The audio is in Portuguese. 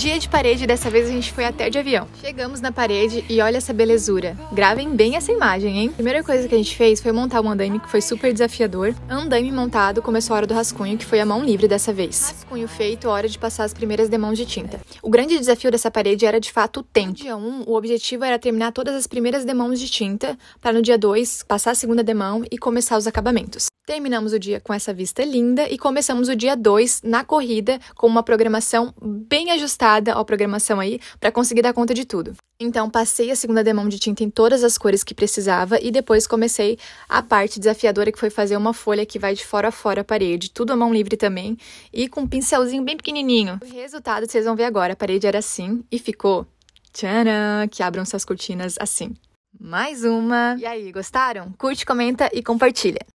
Dia de parede, dessa vez a gente foi até de avião. Chegamos na parede e olha essa belezura. Gravem bem essa imagem, hein? primeira coisa que a gente fez foi montar um andaime, que foi super desafiador. Andaime montado, começou a hora do rascunho, que foi a mão livre dessa vez. Rascunho feito, hora de passar as primeiras demãos de tinta. O grande desafio dessa parede era, de fato, o tempo. No dia 1, um, o objetivo era terminar todas as primeiras demãos de tinta, para no dia 2, passar a segunda demão e começar os acabamentos. Terminamos o dia com essa vista linda e começamos o dia 2 na corrida com uma programação bem ajustada à programação aí para conseguir dar conta de tudo. Então passei a segunda demão de tinta em todas as cores que precisava e depois comecei a parte desafiadora que foi fazer uma folha que vai de fora a fora a parede, tudo à mão livre também e com um pincelzinho bem pequenininho. O resultado vocês vão ver agora, a parede era assim e ficou tcharam, que abram suas cortinas assim. Mais uma! E aí, gostaram? Curte, comenta e compartilha!